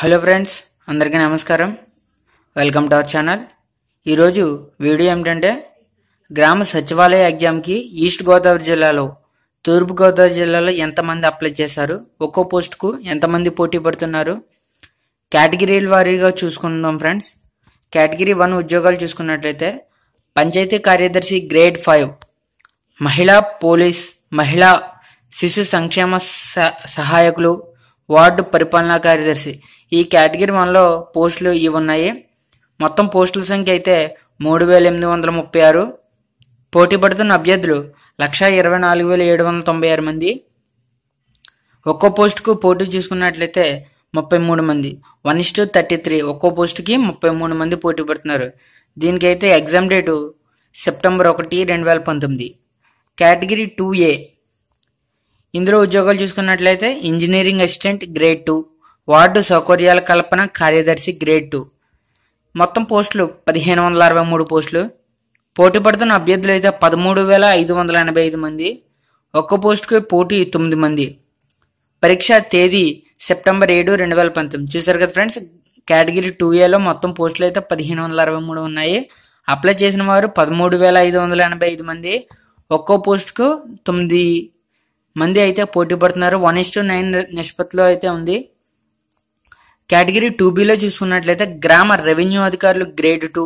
hello friends అందరికీ నమస్కారం welcome to our channel ఈరోజు వీడియో ఏమిటంటే గ్రామ సచివాలయ ఎగ్జామ్కి ఈస్ట్ గోదావరి జిల్లాలో తూర్పు గోదావరి జిల్లాలో ఎంతమంది అప్లై చేశారు ఒక్కో పోస్టుకు ఎంతమంది పోటీ పడుతున్నారు కేటగిరీల వారీగా చూసుకుందాం ఫ్రెండ్స్ కేటగిరీ వన్ ఉద్యోగాలు చూసుకున్నట్లయితే పంచాయతీ కార్యదర్శి గ్రేడ్ ఫైవ్ మహిళా పోలీస్ మహిళా శిశు సంక్షేమ సహాయకులు వార్డు పరిపాలనా కార్యదర్శి ఈ కేటగిరీ వన్లో పోస్టులు ఇవి ఉన్నాయి మొత్తం పోస్టుల సంఖ్య అయితే మూడు వేల ఎనిమిది వందల ముప్పై ఆరు పోటీ పడుతున్న అభ్యర్థులు లక్ష ఇరవై నాలుగు వేల ఏడు వందల తొంభై ఆరు మంది ఒక్కో పోస్టుకు పోటీ చూసుకున్నట్లయితే ముప్పై మూడు మంది వన్ ఇస్టు థర్టీ త్రీ ఒక్కో పోస్టుకి ముప్పై మూడు మంది పోటీ పడుతున్నారు దీనికైతే ఎగ్జామ్ డేటు సెప్టెంబర్ ఒకటి రెండు వేల పంతొమ్మిది కేటగిరీ టూ ఏ ఇందులో ఉద్యోగాలు చూసుకున్నట్లయితే ఇంజనీరింగ్ అసిస్టెంట్ గ్రేడ్ టూ వార్డు సౌకర్యాల కల్పన కార్యదర్శి గ్రేడ్ టూ మొత్తం పోస్టులు పదిహేను వందల అరవై మూడు పోస్టులు పోటీ పడుతున్న అభ్యర్థులు అయితే పదమూడు వేల ఐదు వందల ఎనభై ఐదు మంది ఒక్క పోస్టుకు పోటీ తొమ్మిది మంది పరీక్ష తేదీ సెప్టెంబర్ ఏడు రెండు వేల పంతొమ్మిది చూసారు కదా ఫ్రెండ్స్ కేటగిరీ టూ ఏలో మొత్తం పోస్టులు అయితే పదిహేను వందల అరవై మూడు ఉన్నాయి అప్లై చేసిన వారు పదమూడు వేల ఐదు వందల ఎనభై ఐదు మంది ఒక్కో పోస్టుకు తొమ్మిది మంది అయితే పోటీ పడుతున్నారు వన్ ఇస్ టు నైన్ నిష్పత్తిలో అయితే ఉంది కేటగిరీ టూ బిలో చూసుకున్నట్లయితే గ్రామ రెవెన్యూ అధికారులు గ్రేడ్ టూ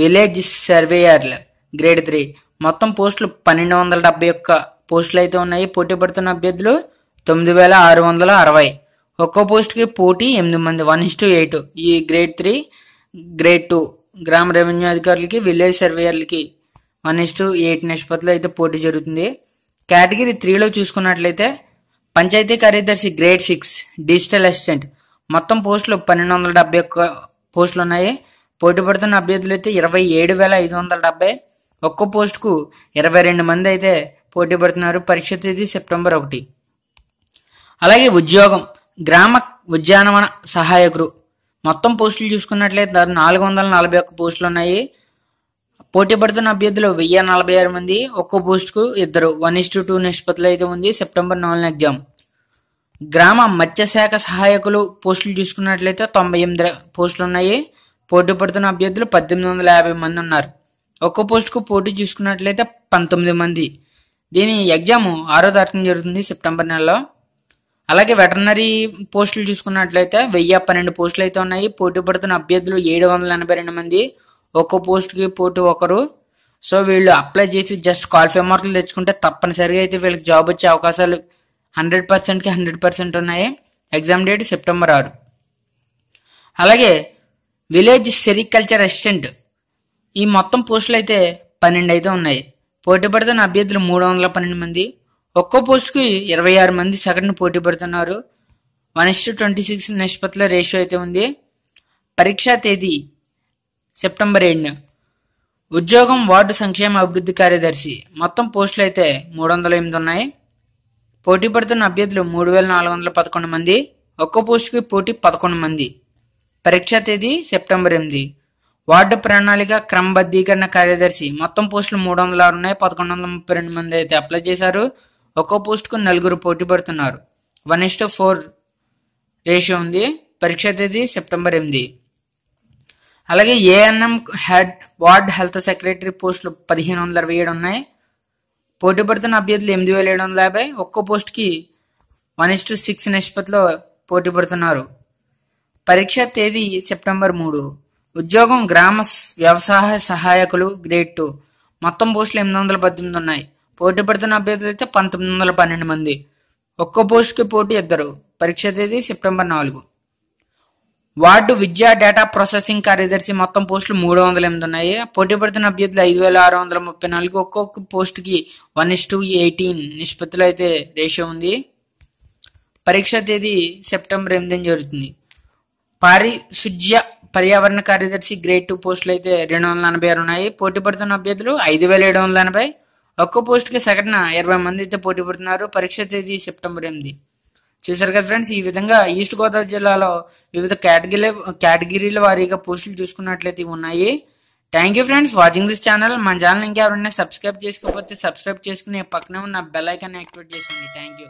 విలేజ్ సర్వేయర్లు గ్రేడ్ త్రీ మొత్తం పోస్టులు పన్నెండు వందల డెబ్బై ఒక్క పోస్టులు అయితే ఉన్నాయి పోటీ పడుతున్న అభ్యర్థులు తొమ్మిది వేల ఆరు వందల అరవై ఒక్కో పోస్ట్కి పోటీ ఎనిమిది మంది వన్ ఇస్ టూ ఎయిట్ ఈ గ్రేడ్ త్రీ గ్రేడ్ టూ గ్రామ రెవెన్యూ అధికారులకి విలేజ్ సర్వేయర్లకి వన్ ఇస్ టూ ఎయిట్ నిష్పత్తిలో అయితే పోటీ జరుగుతుంది కేటగిరీ త్రీలో చూసుకున్నట్లయితే పంచాయతీ కార్యదర్శి గ్రేడ్ సిక్స్ డిజిటల్ అసిస్టెంట్ మొత్తం పోస్టులు పన్నెండు వందల డెబ్బై ఒక్క పోస్టులు ఉన్నాయి పోటీ పడుతున్న అభ్యర్థులు అయితే ఇరవై ఏడు వేల ఐదు వందల డెబ్బై ఒక్క పోస్టుకు ఇరవై రెండు మంది అయితే పోటీ పడుతున్నారు పరీక్ష తేదీ సెప్టెంబర్ ఒకటి అలాగే ఉద్యోగం గ్రామ ఉద్యానవన సహాయకులు మొత్తం పోస్టులు చూసుకున్నట్లయితే నాలుగు వందల నలభై ఒక్క పోస్టులు ఉన్నాయి పోటీ పడుతున్న అభ్యర్థులు వెయ్యి నలభై ఆరు మంది ఒక్కో పోస్టుకు ఇద్దరు వన్ ఇస్ టు టూ నిష్పత్తులు అయితే ఉంది సెప్టెంబర్ నాలుగున ఎగ్జామ్ గ్రామ మత్స్యశాఖ సహాయకులు పోస్టులు చూసుకున్నట్లయితే తొంభై ఎనిమిది పోస్టులు ఉన్నాయి పోటీ పడుతున్న అభ్యర్థులు పద్దెనిమిది వందల యాభై మంది ఉన్నారు ఒక్క పోస్టుకు పోటీ చూసుకున్నట్లయితే పంతొమ్మిది మంది దీని ఎగ్జామ్ ఆరో తారీఖున జరుగుతుంది సెప్టెంబర్ నెలలో అలాగే వెటర్నరీ పోస్టులు చూసుకున్నట్లయితే వెయ్యి పన్నెండు పోస్టులు అయితే ఉన్నాయి పోటీ పడుతున్న అభ్యర్థులు ఏడు వందల ఎనభై రెండు మంది ఒక్క పోస్ట్కి పోటీ ఒకరు సో వీళ్ళు అప్లై చేసి జస్ట్ క్వాలిఫై మార్కులు తెచ్చుకుంటే తప్పనిసరిగా అయితే వీళ్ళకి జాబ్ వచ్చే అవకాశాలు హండ్రెడ్ పర్సెంట్కి హండ్రెడ్ పర్సెంట్ ఉన్నాయి ఎగ్జామ్ డేట్ సెప్టెంబర్ ఆరు అలాగే విలేజ్ సెరికల్చర్ అసిస్టెంట్ ఈ మొత్తం పోస్టులు అయితే పన్నెండు అయితే ఉన్నాయి పోటీ పడుతున్న అభ్యర్థులు మూడు వందల పన్నెండు మంది ఒక్కో పోస్టుకి ఇరవై ఆరు మంది సెకండ్ పోటీ పడుతున్నారు వన్ ఇస్ ట్వంటీ సిక్స్ నిష్పత్తిలో రేషియో అయితే ఉంది పరీక్షా తేదీ సెప్టెంబర్ ఏడున ఉద్యోగం వార్డు సంక్షేమ అభివృద్ధి కార్యదర్శి మొత్తం పోస్టులు అయితే మూడు వందల ఎనిమిది ఉన్నాయి పోటీ పడుతున్న అభ్యర్థులు మూడు వేల నాలుగు వందల పదకొండు మంది ఒక్కో పోస్టుకి పోటీ పదకొండు మంది పరీక్ష తేదీ సెప్టెంబర్ ఎనిమిది వార్డు ప్రణాళిక క్రమబద్ధీకరణ కార్యదర్శి మొత్తం పోస్టులు మూడు వందల ఆరు ఉన్నాయి పదకొండు వందల ముప్పై రెండు మంది అయితే అప్లై చేశారు ఒక్కో పోస్టుకు నలుగురు పోటీ పడుతున్నారు వన్ ఇస్ ఫోర్ రేషియో ఉంది పరీక్ష తేదీ సెప్టెంబర్ ఎనిమిది అలాగే ANM head ward health secretary పోస్టులు పదిహేను వందల ఇరవై ఏడు ఉన్నాయి పోటీ పడుతున్న అభ్యర్థులు ఎనిమిది వేల ఏడు వందల యాభై ఒక్కో పోస్ట్కి వన్ ఇస్ టు సిక్స్ నిష్పత్తిలో పోటీ పడుతున్నారు పరీక్ష తేదీ సెప్టెంబర్ మూడు ఉద్యోగం గ్రామ వ్యవసాయ సహాయకులు గ్రేడ్ టూ మొత్తం పోస్టులు ఎనిమిది వందల పద్దెనిమిది ఉన్నాయి పోటీ పడుతున్న అభ్యర్థులు అయితే పంతొమ్మిది వందల పన్నెండు మంది ఒక్కో పోస్ట్కి పోటీ ఇద్దరు పరీక్ష తేదీ సెప్టెంబర్ నాలుగు వార్డు విద్యా డేటా ప్రాసెసింగ్ కార్యదర్శి మొత్తం పోస్టులు మూడు వందల ఎనిమిది ఉన్నాయి పోటీ పడుతున్న అభ్యర్థులు ఐదు వేల ఆరు వందల ముప్పై నాలుగు ఒక్కొక్క పోస్టుకి వన్ ఇస్ టూ ఎయిటీన్ నిష్పత్తిలో అయితే రేషియో ఉంది పరీక్ష తేదీ సెప్టెంబర్ ఎనిమిదిని జరుగుతుంది పారిశుద్ధ్య పర్యావరణ కార్యదర్శి గ్రేడ్ టూ పోస్టులు అయితే రెండు వందల ఎనభై ఆరు ఉన్నాయి పోటీ పడుతున్న అభ్యర్థులు ఐదు వేల ఏడు వందల ఎనభై ఒక్కో పోస్టుకి సగటున ఇరవై మంది అయితే పోటీ పడుతున్నారు పరీక్ష తేదీ సెప్టెంబర్ ఎనిమిది చూసారు కదా ఫ్రెండ్స్ ఈ విధంగా ఈస్ట్ గోదావరి జిల్లాలో వివిధ కేటగిరీ కేటగిరీల వారీగా పోస్టులు చూసుకున్నట్లయితే ఉన్నాయి thank you friends watching this channel మన ఛానల్ ఎవరైనా సబ్స్క్రైబ్ చేసుకోకపోతే సబ్స్క్రైబ్ చేసుకుని పక్కనే ఉన్న బెల్ ఐకాన్ యాక్టివేట్ చేసుకోండి థ్యాంక్ యూ